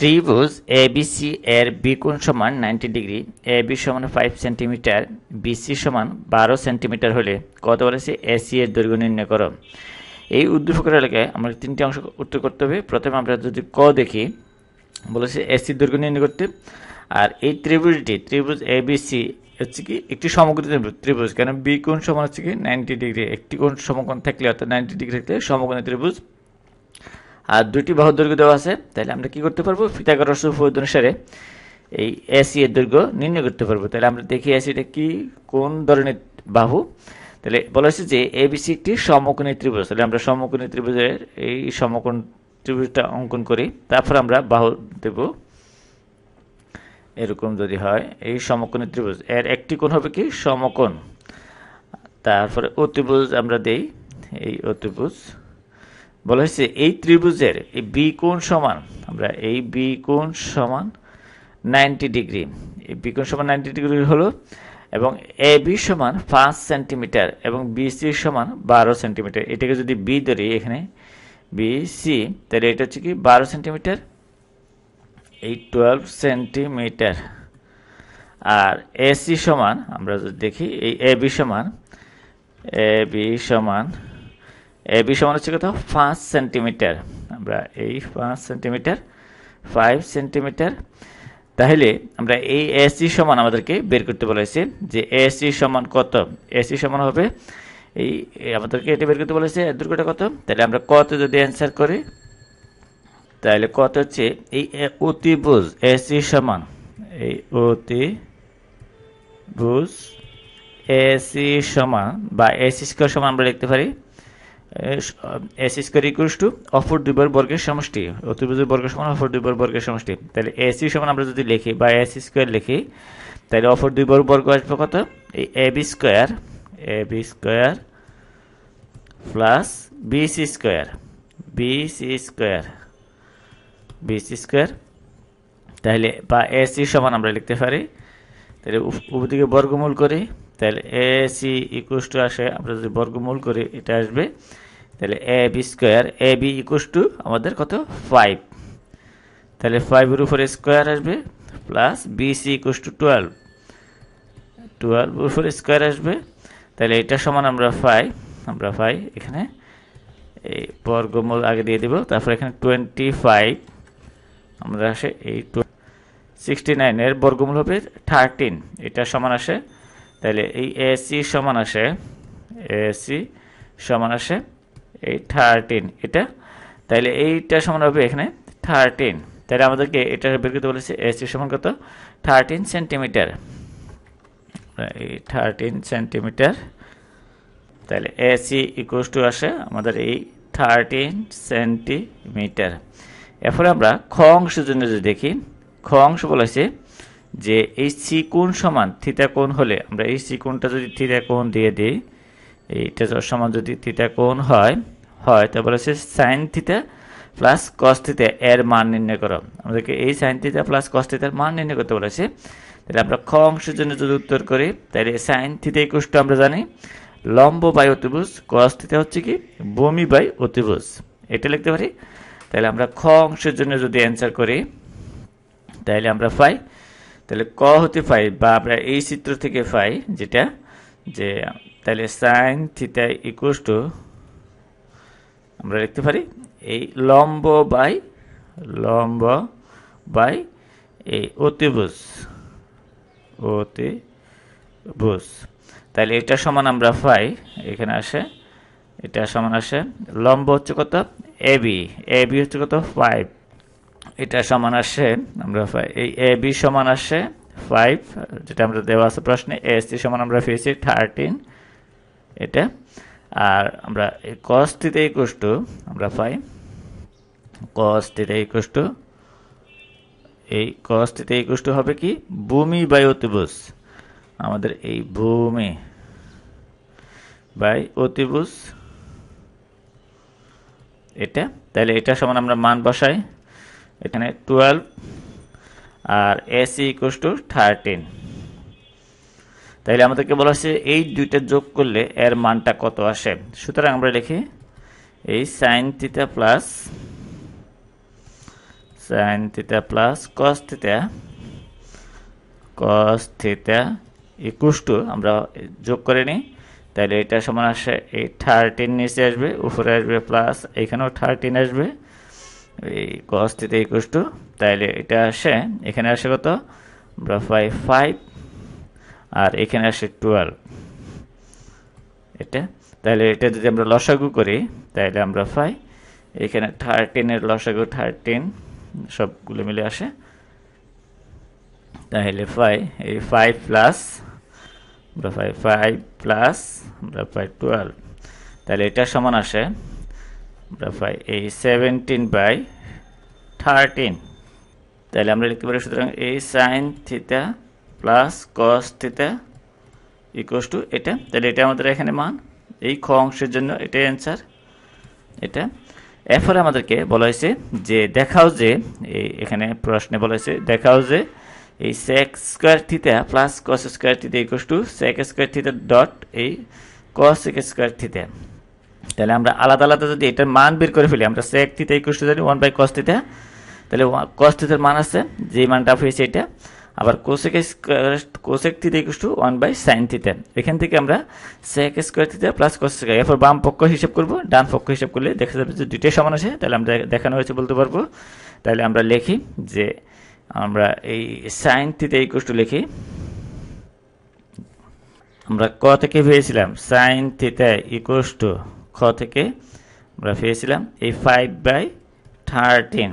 ত্রিভুজ এ বিসি এর বিকোণ সমান নাইনটি ডিগ্রি এ বি সমান ফাইভ সেন্টিমিটার বিসি সমান বারো সেন্টিমিটার হলে কত বলেছে এসি এর দৈর্ঘ্য নির্ণয় করো এই উদ্দীপকের এলাকায় আমরা তিনটি অংশ উত্তর করতে হবে প্রথমে আমরা যদি ক দেখি বলেছে এসি দৈর্ঘ্য নির্ণয় করতে আর এই ত্রিভুজটি ত্রিভুজ এ বিসি হচ্ছে কি একটি সমগ্র ত্রিভুজ কারণ বি কোণ সমান হচ্ছে কি নাইনটি ডিগ্রি একটি কোণ সমকোণ থাকলে অর্থাৎ নাইনটি ডিগ্রি থাকলে সমকোণী ত্রিভুজ আর দুইটি বাহুর দৈর্ঘ্য দেওয়া আছে তাহলে আমরা কি করতে পারবো ফিতাগরস উপপাদ্য অনুসারে এই এসি এর দৈর্ঘ্য নির্ণয় করতে পারবো তাহলে আমরা দেখি এসিটা কি কোন ধরনের বাহু তাহলে বলা হয়েছে যে এবিসি একটি সমকোণী ত্রিভুজ তাহলে আমরা সমকোণী ত্রিভুজের এই সমকোণ ত্রিভুজটা অঙ্কন করি তারপর আমরা বাহু দেব এরকম যদি হয় এই সমকোণী ত্রিভুজ এর একটি কোণ হবে কি সমকোণ তারপরে অতিভুজ আমরা দেই এই অতিভুজ বলা হয়েছে এই ত্রিভুজের এই বি কোণ সমান আমরা এই বি কোণ সমান নাইনটি ডিগ্রি এই বি কোণ সমান নাইনটি ডিগ্রি হলো এবং এ বি সমান পাঁচ সেন্টিমিটার এবং বিসি সমান বারো সেন্টিমিটার এটাকে যদি বি ধরি এখানে বিসি তাহলে এটা হচ্ছে কি বারো সেন্টিমিটার এই টুয়েলভ সেন্টিমিটার আর এসি সমান আমরা যদি দেখি এই এ বি সমান এ বি সমান এবি সমান হচ্ছে কত পাঁচ সেন্টিমিটার আমরা এই পাঁচ সেন্টিমিটার ফাইভ সেন্টিমিটার তাহলে আমরা এই এসি সমান আমাদেরকে বের করতে বলেছে যে এসি সমান কত এসি সমান হবে এই আমাদেরকে এটা বের করতে বলেছে দুর্গটা কত তাহলে আমরা কত যদি অ্যান্সার করি তাহলে কত হচ্ছে এই অতিভুজ এসি সমান এই অতি অতিভুজ এসি সমান বা এসি স্কোয়ার সমান আমরা লিখতে পারি এস স্কোয়ার ইকুয়ালস টু অপর দুইবার বর্গের সমষ্টি অতিভুজ বর্গ সমান অপর দুইবার বর্গের সমষ্টি তাহলে এসি সমান আমরা যদি লিখি বা এস স্কোয়ার লিখি তাহলে অপর দুইবার বর্গ আসবে কত এই A B square A B square plus B C square B C square B C square তাহলে বা এসি সমান আমরা লিখতে পারি তাহলে উপদিকে বর্গমূল করি তাহলে এ সি ইকুয়াল টু আসে আমরা যদি বর্গমূল করি এটা আসবে তাহলে A B square A B equals to আমাদের কত ফাইভ তাহলে ফাইভের উপরে স্কোয়ার আসবে plus B C equals to twelve twelve উপরে স্কোয়ার আসবে তাহলে এটা সমান আমরা ফাই আমরা ফাই এখানে এই বর্গমূল আগে দিয়ে দেব তারপর এখানে টোয়েন্টি ফাইভ আমরা আসে এই সিক্সটি নাইনের বর্গমূল হবে থার্টিন এটা সমান আসে তাহলে এই এসি সমান আসে এসি সমান আসে এই থার্টিন এটা তাহলে এইটা সমান হবে এখানে থার্টিন তাহলে আমাদেরকে এটা বের করতে বলেছে এসি সমান কত থার্টিন সেন্টিমিটার এই থার্টিন সেন্টিমিটার তাহলে এসি ইকুয়াস টু আসে আমাদের এই থার্টিন সেন্টিমিটার এরপরে আমরা খ অংশ জন্য যদি দেখি খ অংশ বলেছে যে এই সি কোণ সমান থিতা কোণ হলে আমরা এই সি কোণটা যদি থিতা কোণ দিয়ে দিই এইটা সমান যদি থিতা কোণ হয় হয় তো বলেছে সাইন থিতা প্লাস কস এর মান নির্ণয় করো আমাদেরকে এই সাইন থিতা প্লাস কস মান নির্ণয় করতে বলেছে তাহলে আমরা খ অংশের জন্য যদি উত্তর করি তাহলে সাইন থিতা ইকুষ্টু আমরা জানি লম্ব বাই অতিভুজ কস হচ্ছে কি বমি বাই অতিভুজ এটা লিখতে পারি তাহলে আমরা খ অংশের জন্য যদি অ্যান্সার করি তাহলে আমরা পাই তাহলে ক হতে পাই বা আমরা এই চিত্র থেকে পাই যেটা যে তাহলে সাইন থিতা ইকুয়াল টু আমরা লিখতে পারি এই লম্ব বাই লম্ব বাই এই অতিভুজ অতিভুজ তাহলে এটা সমান আমরা পাই এখানে আসে এটা সমান আসে লম্ব হচ্ছে কত এ বি এ বি হচ্ছে কত ফাইভ এটা সমান আসে আমরা পাই এই এ বি সমান আসে ফাইভ যেটা আমরা দেওয়া আছে প্রশ্নে এ সি সমান আমরা পেয়েছি থার্টিন এটা আর আমরা কস থিটা ইকুয়াস টু আমরা পাই কস থিটা ইকুয়াস টু এই কস থিটা ইকুয়াস টু হবে কি ভূমি বাই অতিভুজ আমাদের এই ভূমি বাই অতিভুজ এটা তাহলে এটা সমান আমরা মান বসাই এখানে টুয়েলভ আর এসি ইকুয়াস টু থার্টিন তাহলে আমাদেরকে বলা হচ্ছে এই দুইটা যোগ করলে এর মানটা কত আসে সুতরাং আমরা লিখি এই sine theta plus sine theta plus cos theta cos theta equals to আমরা যোগ করে নিই তাহলে এটা সমান আসে এই থার্টিন নিচে আসবে উপরে আসবে প্লাস এখানেও থার্টিন আসবে এই কস থিতা একুশ টু তাহলে এটা আসে এখানে আসে কত আমরা ফাইভ ফাইভ আর এখানে আসে টুয়েলভ এটা তাহলে এটা যদি আমরা লসাগু করি তাহলে আমরা পাই এখানে থার্টিনের লসাগু থার্টিন সবগুলো মিলে আসে তাহলে পাই এই ফাইভ প্লাস আমরা পাই ফাইভ প্লাস আমরা পাই টুয়েলভ তাহলে এটা সমান আসে আমরা পাই এই সেভেন্টিন বাই থার্টিন তাহলে আমরা লিখতে পারি সুতরাং এই sine theta plus cos theta equals to এটা তাহলে এটা আমাদের এখানে মান এই খ অংশের জন্য এটাই অ্যান্সার এটা এরপরে আমাদেরকে বলা হয়েছে যে দেখাও যে এই এখানে প্রশ্নে বলা হয়েছে দেখাও যে এই sec square theta plus cos square theta equals to sec square theta dot এই কস সেক স্কোয়ার থিতা তাহলে আমরা আলাদা আলাদা যদি এটার মান বের করে ফেলি আমরা সেক থিতা ইকোয়াস টু জানি ওয়ান বাই কস থিতা তাহলে কস থিতার মান আছে যে মানটা হয়েছে এটা আবার cosec cosec theta equals to one by sine theta এখান থেকে আমরা sec square theta plus square এরপর বাম পক্ষ হিসাব করব ডান পক্ষ হিসাব করলে দেখা যাবে যে দুইটাই সমান আছে তাহলে আমরা দেখানো হয়েছে বলতে পারবো তাহলে আমরা লিখি যে আমরা এই সাইন থিটা ইকুস টু লিখি আমরা ক থেকে পেয়েছিলাম সাইন থিটা ইকুস টু খ থেকে আমরা পেয়েছিলাম এই ফাইভ বাই থার্টিন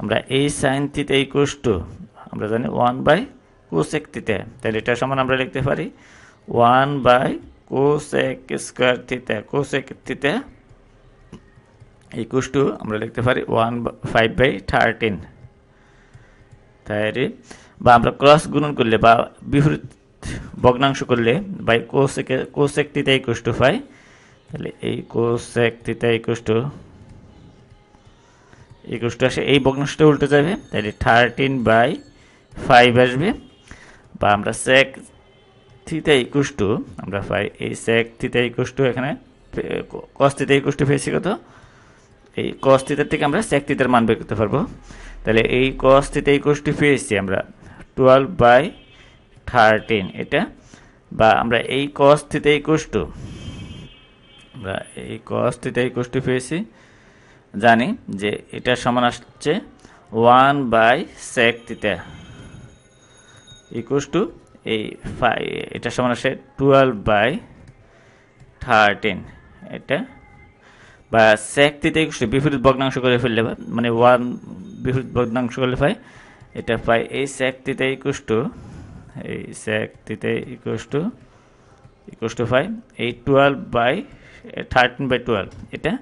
আমরা এই সাইন থিটা ইকুস টু আমরা জানি ওয়ান বাই কোসেক থিতা তাহলে এটা সমান আমরা লিখতে পারি one by cosec square theta cosec theta equals to আমরা লিখতে পারি ওয়ান ফাইভ বাই থার্টিন তাহলে বা আমরা ক্রস গুণন করলে বা বিপরীত ভগ্নাংশ করলে by cosec cosec theta equals two five তাহলে এই cosec theta equals two equals to আসে এই ভগ্নাংশটা উল্টে যাবে তাহলে থার্টিন বাই ফাইভ আসবে বা আমরা সেক থিতা একুশ টু আমরা ফাই এই সেক থিতা একুশ টু এখানে কস থিতা একুশ টু পেয়েছি কত এই কস থেকে আমরা সেক থিতার মান বের করতে পারবো তাহলে এই কস থিতা একুশ পেয়েছি আমরা টুয়েলভ বাই থার্টিন এটা বা আমরা এই কস থিতা একুশ টু আমরা এই কস থিতা একুশ পেয়েছি জানি যে এটা সমান আসছে one by sec theta equals to এই ফাইভ এটা সমান আসে টুয়েলভ বাই থার্টিন এটা বা স্যাক থিটা ইকুয়ালস টু বিপরীত ভগ্নাংশ করে ফেললে মানে ওয়ান বিপরীত ভগ্নাংশ করলে পাই এটা পাই এই স্যাক থিটা ইকুয়ালস টু এই sec theta equals to equals to five এই twelve by thirteen by twelve এটা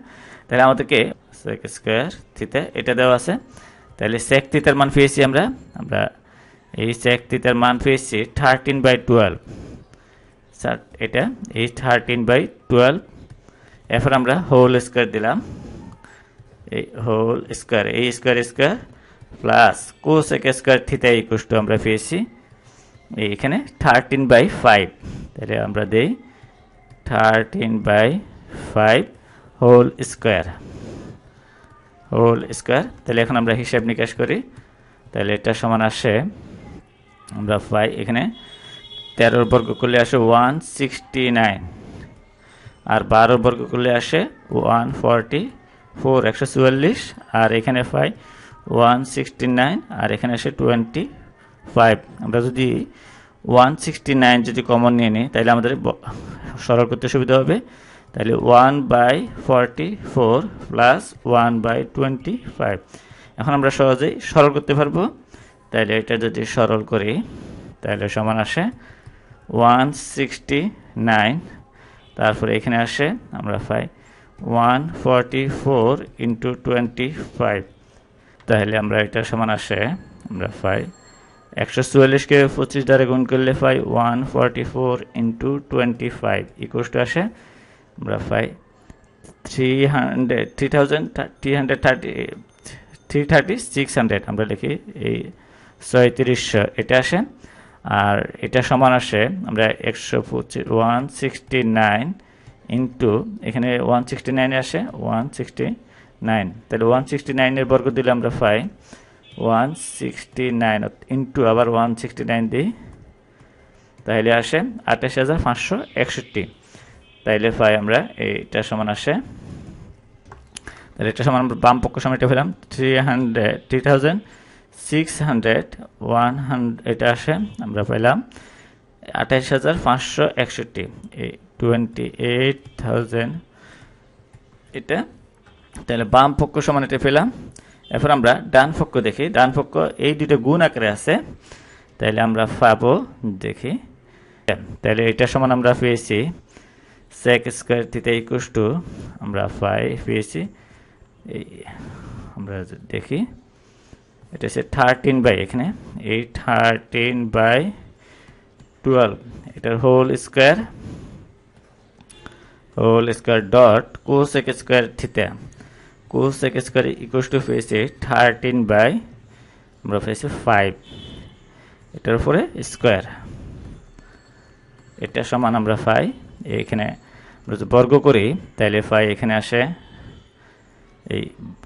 তাহলে আমাদেরকে সেক স্কোয়ার থিতা এটা দেওয়া আছে তাহলে সেক থিতার মান পেয়েছি আমরা আমরা এইচ এক মান পেয়েছি থার্টিন বাই টুয়েলভ স্যার এটা এই থার্টিন বাই টুয়েলভ এরপর আমরা হোল স্কোয়ার দিলাম এই হোল স্কোয়ার এই স্কোয়ার স্কোয়ার প্লাস কোস এক স্কোয়ার থিটা ইকুস টু আমরা পেয়েছি এইখানে থার্টিন বাই ফাইভ তাহলে আমরা দেই thirteen by five whole square whole square তাহলে এখন আমরা হিসাব নিকাশ করি তাহলে এটা সমান আসে আমরা পাই এখানে তেরোর বর্গ করলে আসে ওয়ান সিক্সটি নাইন আর বারো বর্গ করলে আসে ওয়ান ফর্টি ফোর একশো চুয়াল্লিশ আর এখানে পাই ওয়ান সিক্সটি নাইন আর এখানে আসে টোয়েন্টি ফাইভ আমরা যদি ওয়ান সিক্সটি নাইন যদি কমন নিয়ে নিই তাহলে আমাদের সরল করতে সুবিধা হবে তাহলে one by forty four plus one by twenty five এখন আমরা সহজেই সরল করতে পারবো তাহলে এটা যদি সরল করি তাহলে সমান আসে ওয়ান সিক্সটি নাইন তারপরে এখানে আসে আমরা পাই one forty four into twenty five তাহলে আমরা এটা সমান আসে আমরা পাই একশো চুয়াল্লিশকে পঁচিশ দ্বারা গুণ করলে পাই one forty four into twenty five equals to আসে আমরা পাই three hundred three thousand three hundred thirty three thirty six hundred আমরা লিখি এই ছয়ত্রিশশো এটা আসে আর এটা সমান আসে আমরা একশো পঁচিশ ওয়ান সিক্সটি নাইন ইন্টু এখানে ওয়ান সিক্সটি নাইনে আসে ওয়ান সিক্সটি নাইন তাহলে ওয়ান সিক্সটি নাইনের বর্গ দিলে আমরা পাই ওয়ান সিক্সটি নাইন ইন্টু আবার ওয়ান সিক্সটি নাইন দিই তাহলে আসে আঠাশ হাজার পাঁচশো একষট্টি তাইলে পাই আমরা এইটা সমান আসে তাহলে এটা সমান বাম পক্ষ সময়টা এটা পেলাম three hundred three thousand six hundred one hundred এটা আসে আমরা পেলাম আঠাইশ হাজার পাঁচশো একষট্টি টোয়েন্টি এইট থাউজেন্ড এটা তাহলে বাম পক্ষ সমান এটা পেলাম এরপর আমরা ডান পক্ষ দেখি ডান পক্ষ এই দুটো গুণ আকারে আছে তাহলে আমরা পাবো দেখি তাহলে এটা সমান আমরা পেয়েছি sec square theta equals to আমরা ফাইভ পেয়েছি এই আমরা দেখি এটা হচ্ছে থার্টিন বাই এখানে এই থার্টিন বাই টুয়েলভ এটার whole square whole square dot cos এক স্কোয়ার থিতা কোস এক স্কোয়ার ইকুয়াল টু পেয়েছে থার্টিন বাই আমরা পেয়েছি ফাইভ এটার উপরে স্কোয়ার এটা সমান আমরা পাই এখানে আমরা যদি বর্গ করি তাহলে ফাই এখানে আসে এই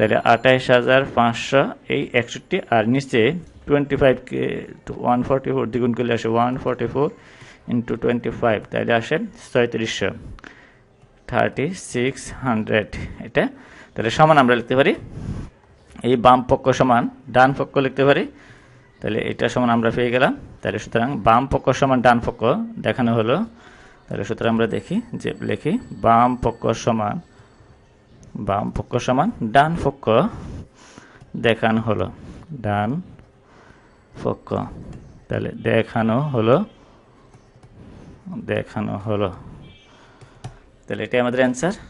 তাহলে আঠাইশ হাজার পাঁচশো এই একষট্টি আর নিচে টোয়েন্টি ফাইভকে ওয়ান ফর্টি ফোর দ্বিগুণ করলে আসে one forty four into twenty five তাহলে আসে ছয়ত্রিশশো থার্টি সিক্স হান্ড্রেড এটা তাহলে সমান আমরা লিখতে পারি এই বাম পক্ষ সমান ডান পক্ষ লিখতে পারি তাহলে এটা সমান আমরা পেয়ে গেলাম তাহলে সুতরাং বাম পক্ষ সমান ডান পক্ষ দেখানো হলো তাহলে সুতরাং আমরা দেখি যে লেখি বাম পক্ষ সমান বাম পক্ষ সমান ডান পক্ষ দেখানো হলো ডান পক্ষ তাহলে দেখানো হলো দেখানো হলো তাহলে এটাই আমাদের অ্যান্সার